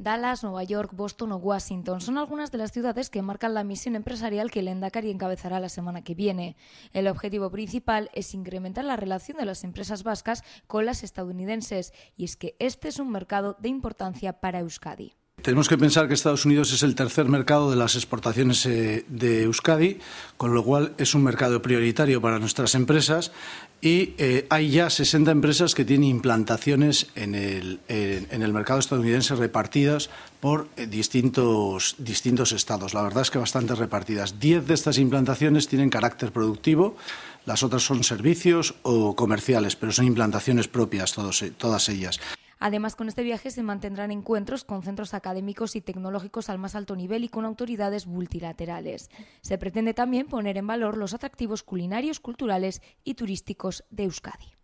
Dallas, Nueva York, Boston o Washington son algunas de las ciudades que marcan la misión empresarial que el Endacari encabezará la semana que viene. El objetivo principal es incrementar la relación de las empresas vascas con las estadounidenses, y es que este es un mercado de importancia para Euskadi. Tenemos que pensar que Estados Unidos es el tercer mercado de las exportaciones eh, de Euskadi, con lo cual es un mercado prioritario para nuestras empresas y eh, hay ya 60 empresas que tienen implantaciones en el, mercado estadounidense repartidas por eh, distintos, distintos estados. La verdad es que bastante repartidas. Diez de estas implantaciones tienen carácter productivo, las otras son servicios o comerciales, pero son implantaciones propias todas ellas. Además, con este viaje se mantendrán encuentros con centros académicos y tecnológicos al más alto nivel y con autoridades multilaterales. Se pretende también poner en valor los atractivos culinarios, culturales y turísticos de Euskadi.